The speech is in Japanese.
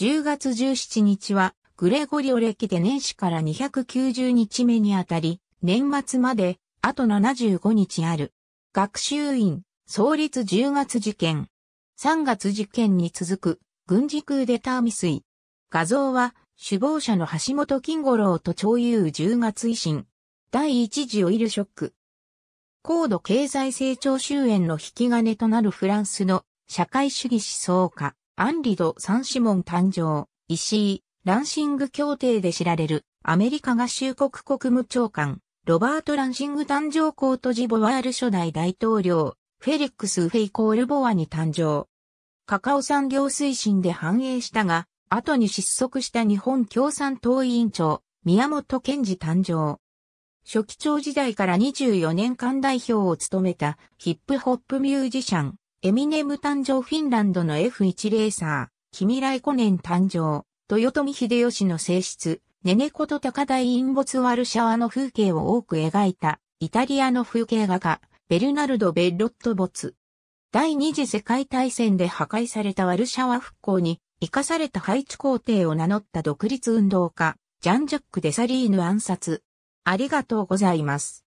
10月17日は、グレゴリオ歴で年始から290日目にあたり、年末まで、あと75日ある。学習院、創立10月事件。3月事件に続く、軍事クーデター未遂。画像は、首謀者の橋本金五郎と超有10月維新。第1次オイルショック。高度経済成長終焉の引き金となるフランスの社会主義思想家、アンリド・サンシモン誕生、石井、ランシング協定で知られる、アメリカ合衆国国務長官、ロバート・ランシング誕生コートジボワール初代大統領、フェリックス・フェイ・コール・ボワに誕生。カカオ産業推進で繁栄したが、後に失速した日本共産党委員長、宮本賢治誕生。初期長時代から24年間代表を務めたヒップホップミュージシャン、エミネム誕生フィンランドの F1 レーサー、キミライコネン誕生、豊臣秀吉の性質、ネネコと高台インボワルシャワの風景を多く描いた、イタリアの風景画家、ベルナルド・ベッロット・ボツ。第二次世界大戦で破壊されたワルシャワ復興に、生かされた配置工皇帝を名乗った独立運動家、ジャン・ジャック・デサリーヌ暗殺。ありがとうございます。